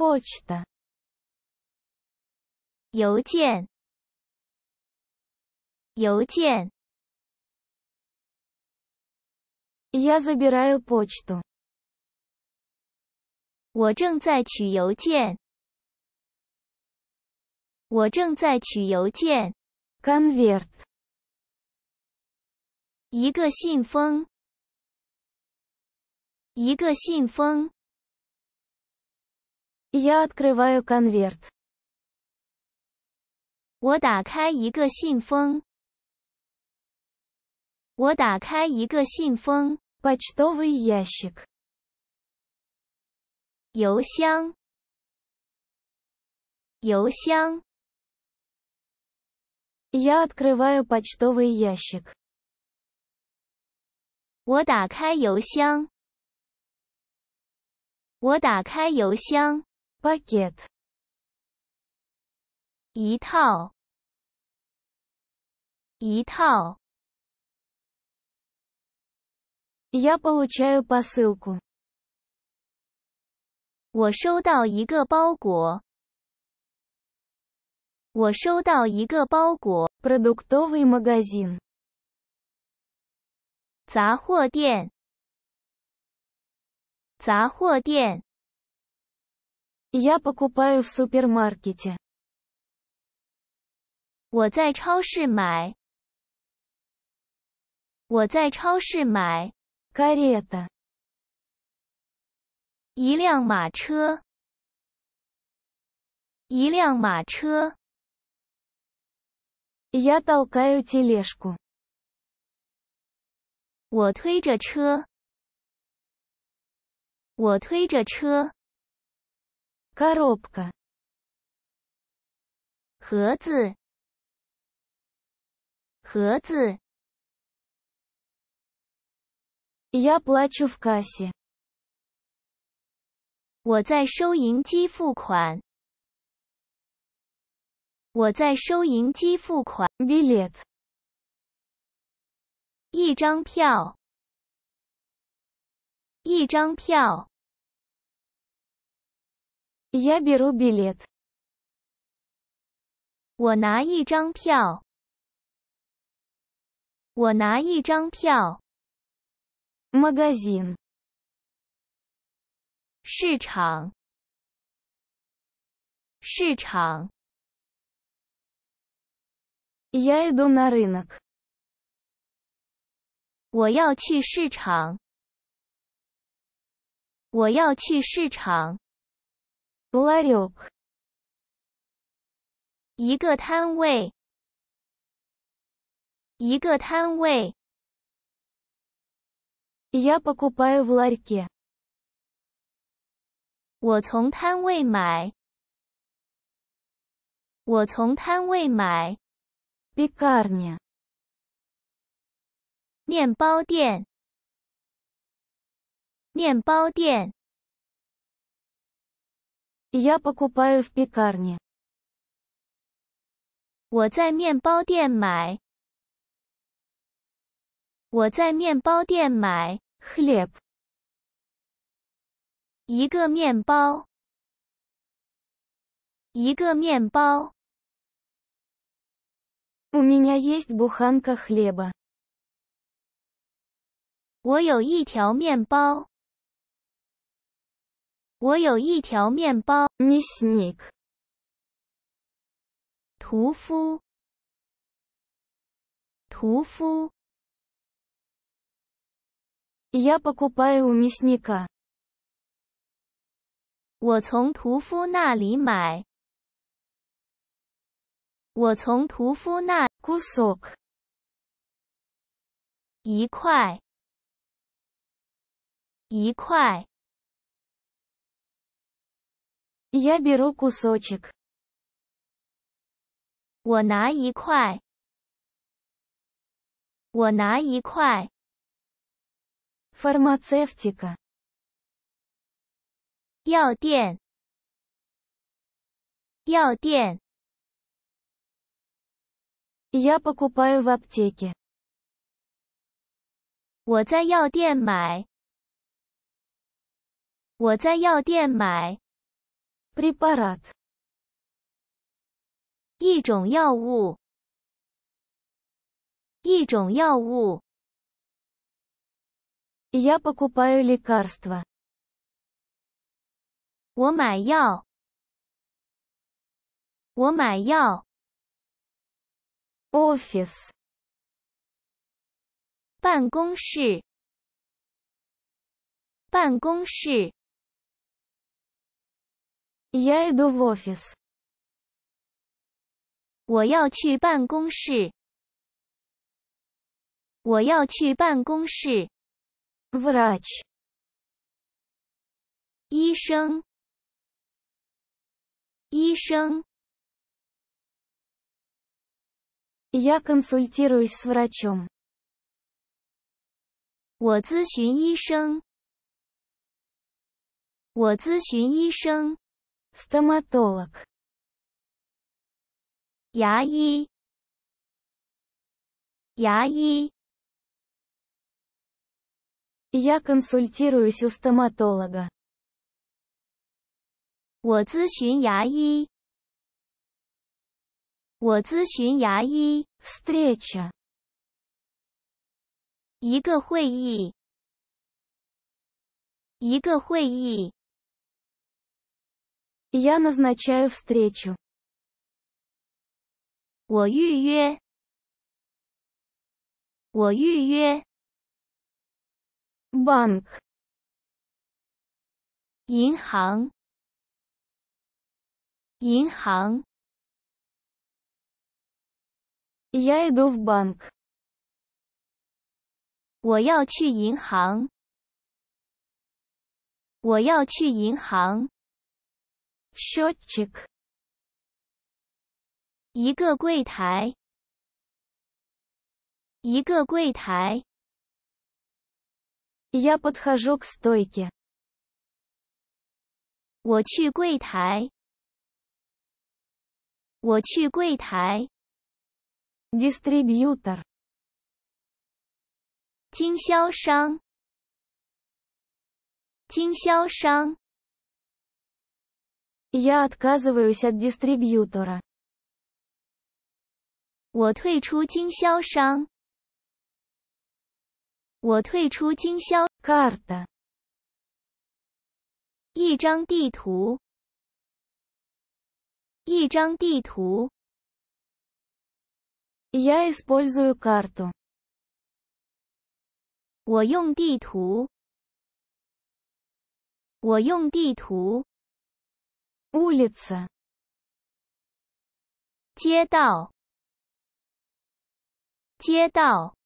почта，邮件，邮件。Я забираю почту。我正在取邮件。我正在取邮件。Конверт。一个信封。一个信封。我打开一个信封。我打开一个信封。почтовый ящик。邮箱。邮箱。我打开邮箱。我打开邮箱。我打开邮箱。Багет。一套。一套。Я получаю посылку。我收到一个包裹。我收到一个包裹。Продуктовый магазин。杂货店。杂货店。我在超市买我在超市买轿车一辆马车一辆马车我推着车我推着车 коробка 盒子盒子 Я платю в кассе。我在收银机付款。我在收银机付款。билет 一张票一张票 Я беру билет. 我拿一张票。我拿一张票。Магазин. 市场。市场。Я иду на рынок. 我要去市场。我要去市场。v l a d i 一个摊位，一个摊位。Я покупаю в л а к 我从摊位买，我从摊位买。Бекарня，面包店，面包店。我在面包店买。我在面包店买面包。一个面包。一个面包。我有一条面包。我有一条面包。мясник。屠夫。屠夫。Я покупаю у мясника。我从屠夫那里买。我从屠夫那。一块。一块。Я беру кусочек。我拿一块。我拿一块。Фармацевтика。药店。药店。Я покупаю в аптеке。我在药店买。我在药店买。l i b e r a t 一种药物，一种药物。Я покупаю лекарства。我买药。我买药。office 办公室，办公室。Я иду в офис。我要去办公室。我要去办公室。Врач。医生。医生。Я консультируюсь с врачом。我咨询医生。我咨询医生。стоматолог 牙医牙医 Я консультируюсь у стоматолога. 我咨询牙医。我咨询牙医。Встреча. 一个会议。一个会议。я назначаю встречу. 我预约。我预约。Bank。银行。银行。Я иду в банк. в в банк. банк. счетчик. 一个柜台，一个柜台。Я подхожу к стойке，我去柜台，我去柜台。Дистрибьютор，经销商，经销商。Я отказываюсь от дистрибьютора. 我退出经销商。我退出经销 карта 一张地图，一张地图。Я использую карту. 我用地图，我用地图。Улица，街道，街道。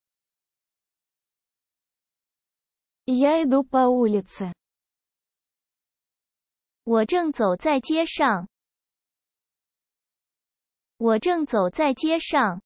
Я иду по улице。我正走在街上。我正走在街上。